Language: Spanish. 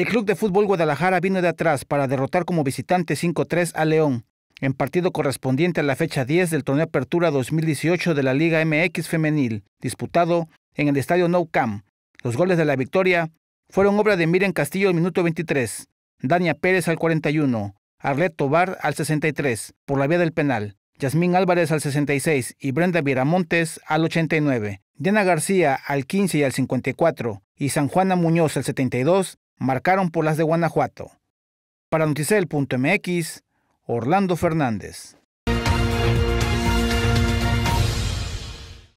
El Club de Fútbol Guadalajara vino de atrás para derrotar como visitante 5-3 a León, en partido correspondiente a la fecha 10 del torneo Apertura 2018 de la Liga MX Femenil, disputado en el estadio Nou Camp. Los goles de la victoria fueron obra de Miren Castillo al minuto 23, Dania Pérez al 41, Arlet Tobar al 63, por la vía del penal, Yasmín Álvarez al 66 y Brenda Viramontes al 89, Diana García al 15 y al 54, y San Juana Muñoz al 72 marcaron por las de Guanajuato. Para Noticel.mx, Orlando Fernández.